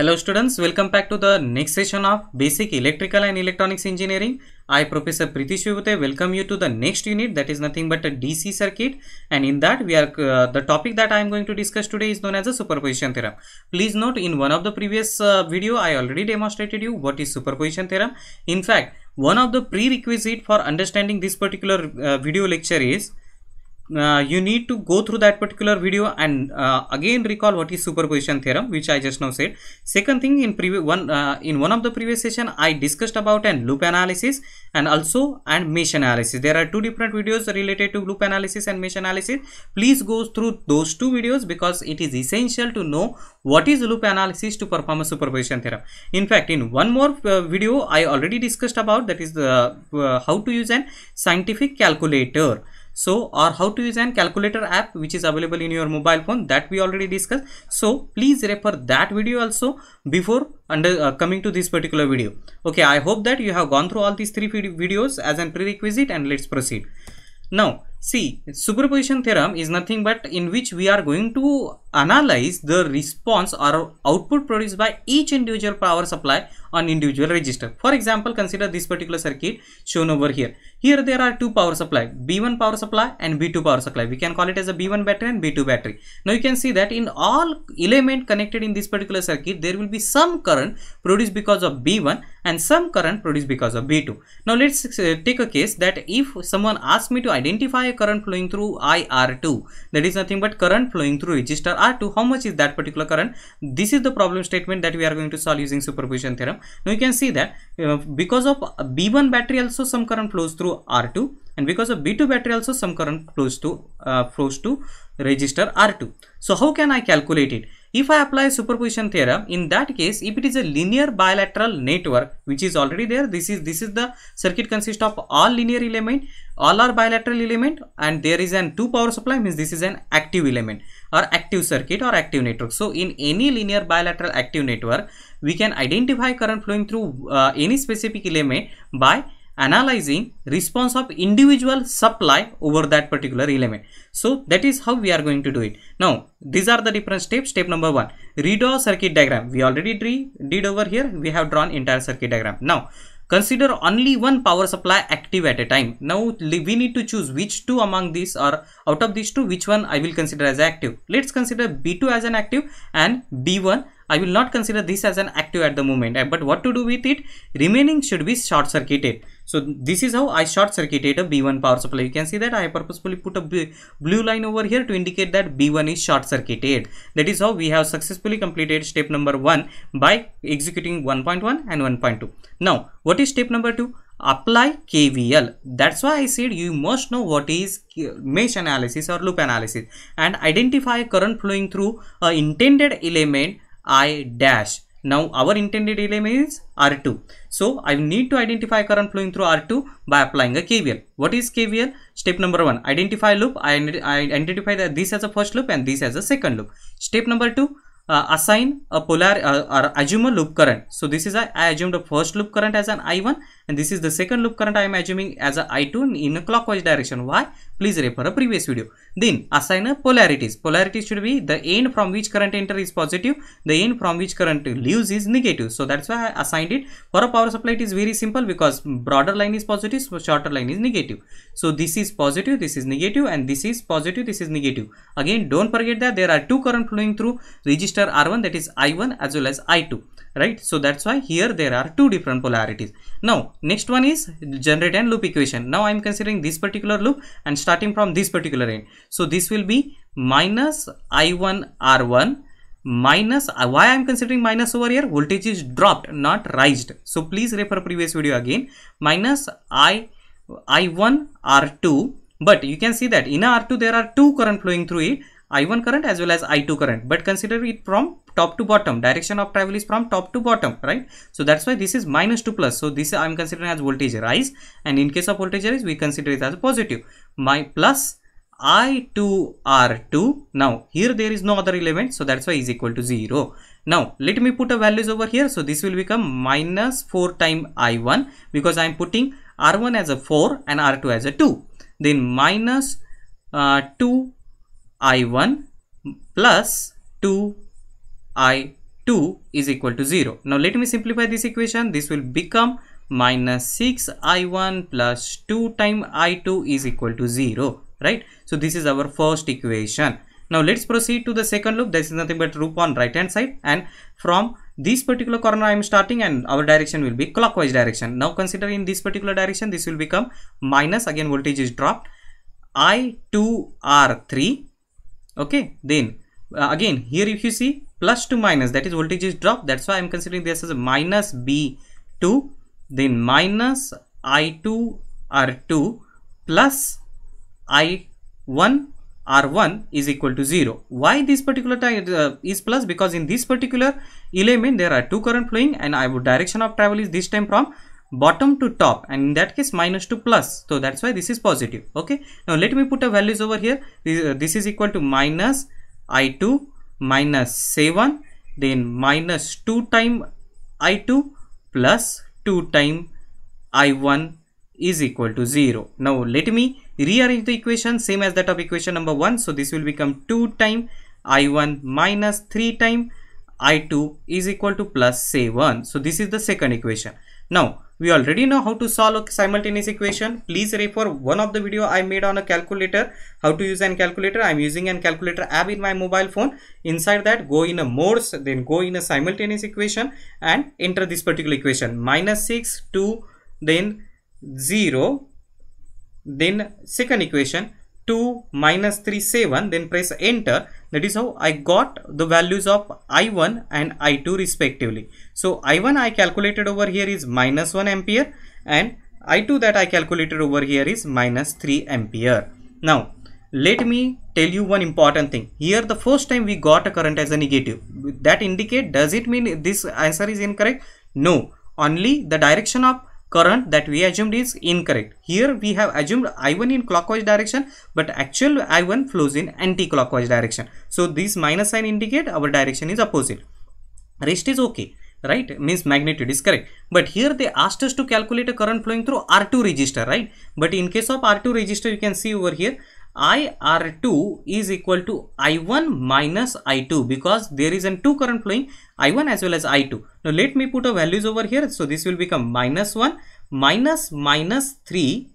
Hello students, welcome back to the next session of Basic Electrical and Electronics Engineering. I Professor Pritish Vibhute welcome you to the next unit that is nothing but a DC circuit and in that we are uh, the topic that I am going to discuss today is known as a superposition theorem. Please note in one of the previous uh, video I already demonstrated you what is superposition theorem. In fact, one of the prerequisite for understanding this particular uh, video lecture is uh, you need to go through that particular video and uh, again recall what is superposition theorem which I just now said. Second thing in previous one uh, in one of the previous session I discussed about an loop analysis and also and mesh analysis. There are two different videos related to loop analysis and mesh analysis. Please go through those two videos because it is essential to know what is loop analysis to perform a superposition theorem. In fact, in one more uh, video I already discussed about that is the uh, how to use an scientific calculator so or how to use an calculator app which is available in your mobile phone that we already discussed so please refer that video also before under uh, coming to this particular video okay i hope that you have gone through all these three videos as an prerequisite and let's proceed now see superposition theorem is nothing but in which we are going to analyze the response or output produced by each individual power supply on individual register. For example, consider this particular circuit shown over here. Here there are two power supply, B1 power supply and B2 power supply. We can call it as a B1 battery and B2 battery. Now you can see that in all element connected in this particular circuit, there will be some current produced because of B1 and some current produced because of B2. Now let's uh, take a case that if someone asks me to identify a current flowing through IR2, that is nothing but current flowing through register R2, how much is that particular current? This is the problem statement that we are going to solve using superposition theorem. Now you can see that uh, because of B1 battery also some current flows through R2 and because of b2 battery also some current flows to uh, flows to resistor r2 so how can i calculate it if i apply superposition theorem in that case if it is a linear bilateral network which is already there this is this is the circuit consists of all linear element all are bilateral element and there is an two power supply means this is an active element or active circuit or active network so in any linear bilateral active network we can identify current flowing through uh, any specific element by analyzing response of individual supply over that particular element. So that is how we are going to do it. Now these are the different steps. Step number one, redraw circuit diagram. We already did over here. We have drawn entire circuit diagram. Now consider only one power supply active at a time. Now we need to choose which two among these or out of these two which one I will consider as active. Let's consider B2 as an active and B1 I will not consider this as an active at the moment eh, but what to do with it remaining should be short circuited. So this is how I short circuited a B1 power supply. You can see that I purposefully put a blue line over here to indicate that B1 is short circuited. That is how we have successfully completed step number 1 by executing 1.1 and 1.2. Now what is step number 2? apply KVL. That's why I said you must know what is mesh analysis or loop analysis and identify current flowing through a intended element I dash. Now our intended element is R2. So I need to identify current flowing through R2 by applying a KVL. What is KVL? Step number one, identify loop. I, I identify that this as a first loop and this as a second loop. Step number two, uh, assign a polar uh, or assume a loop current. So this is a, I assumed the first loop current as an I1 and this is the second loop current I am assuming as a I2 in a clockwise direction. Why? Please refer a previous video. Then assign a polarities. Polarities should be the end from which current enter is positive, the end from which current leaves is negative. So that's why I assigned it. For a power supply it is very simple because broader line is positive, so shorter line is negative. So this is positive, this is negative and this is positive, this is negative. Again don't forget that there are two current flowing through resistor R1 that is I1 as well as I2 right so that's why here there are two different polarities now next one is generate and loop equation now i'm considering this particular loop and starting from this particular end so this will be minus i1 r1 minus uh, why i'm considering minus over here voltage is dropped not raised so please refer previous video again minus i i1 r2 but you can see that in r2 there are two current flowing through it I1 current as well as I2 current. But consider it from top to bottom. Direction of travel is from top to bottom, right? So that's why this is minus 2 plus. So this I'm considering as voltage rise. And in case of voltage rise, we consider it as positive. My plus I2R2. Now here there is no other element. So that's why is equal to 0. Now let me put a values over here. So this will become minus 4 time I1 because I'm putting R1 as a 4 and R2 as a 2. Then minus, uh, 2 I1 plus 2I2 is equal to 0. Now let me simplify this equation. This will become minus 6I1 plus 2 times I2 is equal to 0. Right. So this is our first equation. Now let's proceed to the second loop. This is nothing but loop on right hand side and from this particular corner I am starting and our direction will be clockwise direction. Now consider in this particular direction this will become minus again voltage is dropped I2R3 okay then uh, again here if you see plus to minus that is voltage is drop that's why i'm considering this as a minus b2 then minus i2 r2 plus i1 r1 is equal to 0 why this particular time uh, is plus because in this particular element there are two current flowing and i would direction of travel is this time from bottom to top and in that case minus to plus so that's why this is positive okay now let me put a values over here this, uh, this is equal to minus i2 minus 7 then minus 2 time i2 plus 2 time i1 is equal to 0 now let me rearrange the equation same as that of equation number 1 so this will become 2 time i1 minus 3 time i2 is equal to plus plus one. so this is the second equation now, we already know how to solve a simultaneous equation. Please refer one of the video I made on a calculator, how to use an calculator. I'm using an calculator app in my mobile phone. Inside that, go in a modes, then go in a simultaneous equation and enter this particular equation. Minus 6, 2, then 0, then second equation 2 minus 3 7 then press enter that is how I got the values of I1 and I2 respectively. So I1 I calculated over here is minus 1 ampere and I2 that I calculated over here is minus 3 ampere. Now let me tell you one important thing here the first time we got a current as a negative that indicate does it mean this answer is incorrect no only the direction of current that we assumed is incorrect. Here we have assumed I1 in clockwise direction but actual I1 flows in anti-clockwise direction. So this minus sign indicate our direction is opposite. Rest is okay right means magnitude is correct but here they asked us to calculate a current flowing through r2 register right but in case of r2 register you can see over here IR2 is equal to I1 minus I2 because there is an two current flowing I1 as well as I2. Now let me put a values over here. So this will become minus 1 minus minus 3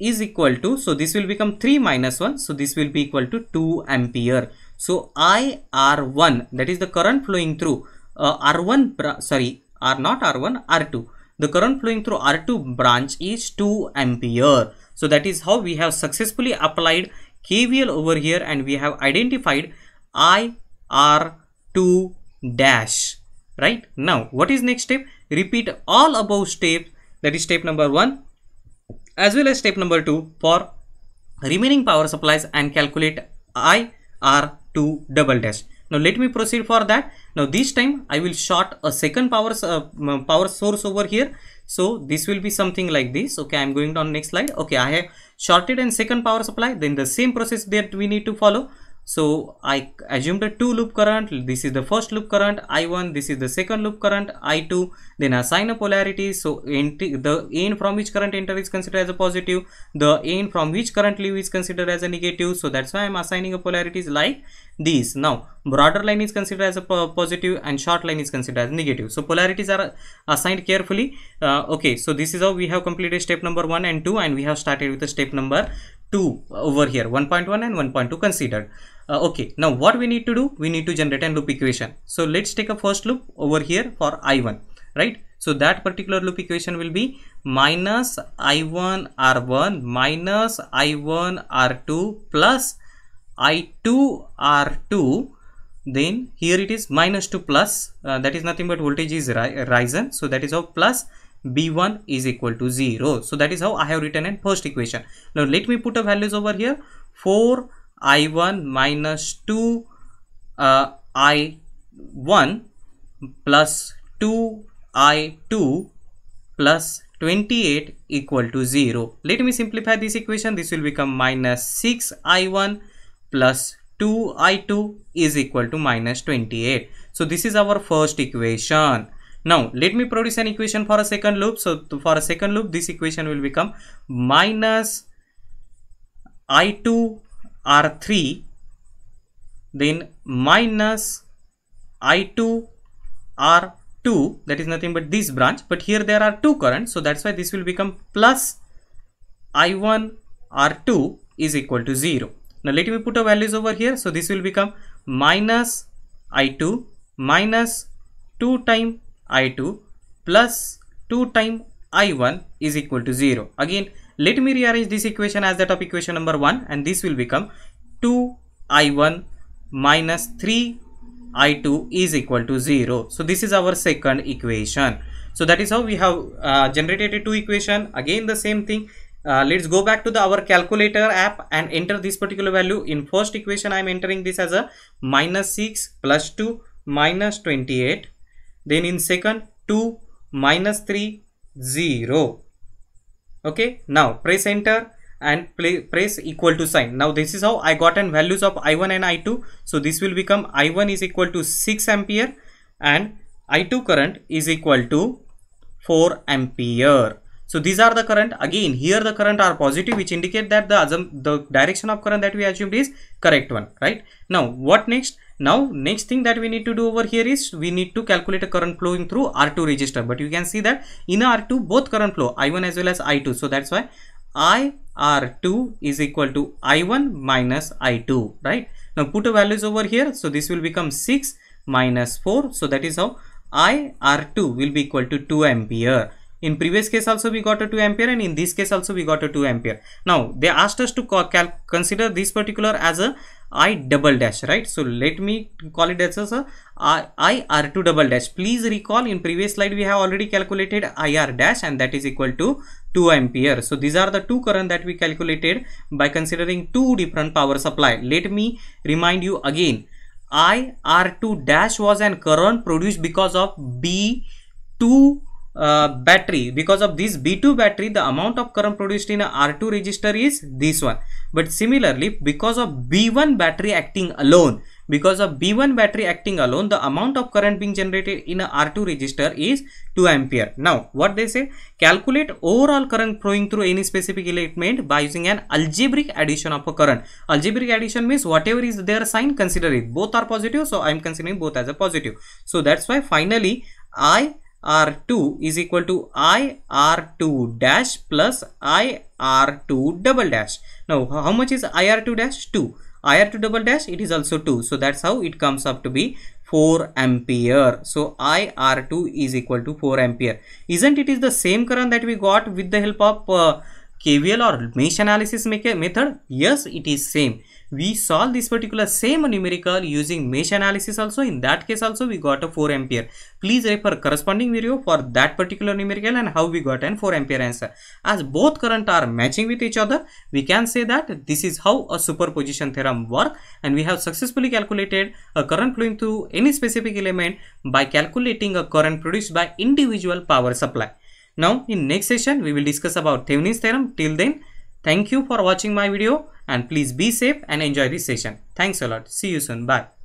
is equal to so this will become 3 minus 1 so this will be equal to 2 ampere. So IR1 that is the current flowing through uh, R1 sorry R not R1 R2 the current flowing through R2 branch is 2 ampere. So that is how we have successfully applied KVL over here and we have identified IR2 dash right now what is next step repeat all above steps that is step number one as well as step number two for remaining power supplies and calculate IR2 double dash now let me proceed for that. Now this time I will short a second power, uh, power source over here. So this will be something like this. Okay, I'm going on next slide. Okay, I have shorted and second power supply. Then the same process that we need to follow so I assumed a 2 loop current, this is the first loop current, I1, this is the second loop current, I2, then assign a polarity, so the in from which current enter is considered as a positive, the in from which current leave is considered as a negative, so that's why I'm assigning a polarities like these. Now, broader line is considered as a positive and short line is considered as negative. So, polarities are assigned carefully. Uh, okay, so this is how we have completed step number 1 and 2 and we have started with the step number 2 over here, 1.1 and 1.2 considered uh, okay now what we need to do we need to generate a loop equation so let's take a first loop over here for i1 right so that particular loop equation will be minus i1 r1 minus i1 r2 plus i2 r2 then here it is minus 2 plus uh, that is nothing but voltage is risen so that is how plus b1 is equal to 0 so that is how i have written a first equation now let me put a values over here 4 i1 minus 2 uh, i1 plus 2 i2 plus 28 equal to 0. Let me simplify this equation. This will become minus 6 i1 plus 2 i2 is equal to minus 28. So this is our first equation. Now let me produce an equation for a second loop. So for a second loop this equation will become minus i2 R3 then minus I2 R2 that is nothing but this branch but here there are two currents so that's why this will become plus I1 R2 is equal to 0. Now let me put a values over here so this will become minus I2 minus 2 time I2 plus 2 time I1 is equal to 0. Again let me rearrange this equation as that of equation number 1 and this will become 2i1 minus 3i2 is equal to 0. So this is our second equation. So that is how we have uh, generated a two equation. Again the same thing. Uh, let's go back to the our calculator app and enter this particular value. In first equation I am entering this as a minus 6 plus 2 minus 28. Then in second 2 minus 3 0 okay now press enter and play, press equal to sign now this is how i got values of i1 and i2 so this will become i1 is equal to 6 ampere and i2 current is equal to 4 ampere so these are the current again here the current are positive which indicate that the the direction of current that we assumed is correct one right now what next now next thing that we need to do over here is we need to calculate a current flowing through R2 register but you can see that in R2 both current flow I1 as well as I2 so that's why I R2 is equal to I1 minus I2 right. Now put a values over here so this will become 6 minus 4 so that is how I R2 will be equal to 2 ampere in previous case also we got a 2 ampere and in this case also we got a 2 ampere. Now they asked us to consider this particular as a I double dash right. So let me call it as a I R2 double dash. Please recall in previous slide we have already calculated IR dash and that is equal to 2 ampere. So these are the two current that we calculated by considering two different power supply. Let me remind you again IR2 dash was an current produced because of B2 uh, battery because of this b2 battery the amount of current produced in a 2 register is this one but similarly because of b1 battery acting alone because of b1 battery acting alone the amount of current being generated in a 2 register is 2 ampere now what they say calculate overall current flowing through any specific element by using an algebraic addition of a current algebraic addition means whatever is their sign consider it both are positive so i am considering both as a positive so that's why finally i R2 is equal to I R2 dash plus I R2 double dash. Now, how much is I R2 dash? 2. I R2 double dash, it is also 2. So, that's how it comes up to be 4 ampere. So, I R2 is equal to 4 ampere. Isn't it is the same current that we got with the help of uh, KVL or mesh analysis method? Yes, it is same. We solve this particular same numerical using mesh analysis also. In that case also we got a 4 ampere. Please refer corresponding video for that particular numerical and how we got an 4 ampere answer. As both current are matching with each other, we can say that this is how a superposition theorem work and we have successfully calculated a current flowing through any specific element by calculating a current produced by individual power supply. Now in next session we will discuss about Thevenin's theorem. Till then thank you for watching my video and please be safe and enjoy this session. Thanks a lot. See you soon. Bye.